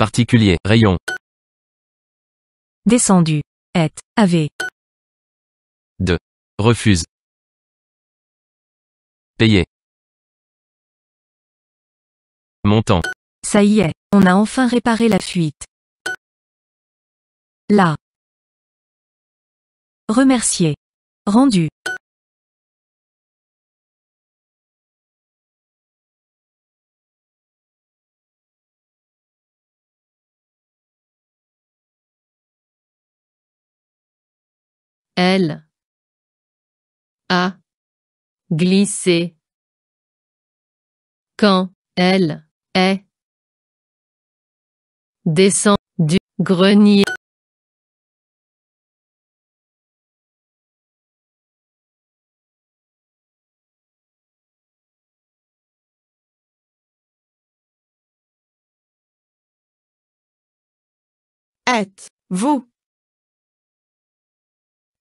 Particulier. Rayon. Descendu. Est. Avait. De. Refuse. Payé. Montant. Ça y est, on a enfin réparé la fuite. Là. Remercier. Rendu. Elle a glissé quand elle est descend du grenier. Êtes-vous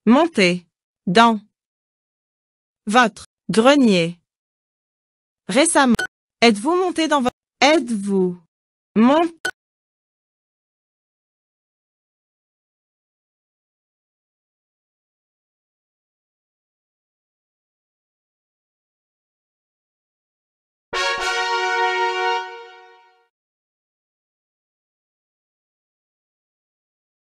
Montez Dans. Votre. Grenier. Récemment. Êtes-vous monté dans votre... Êtes-vous... Monté...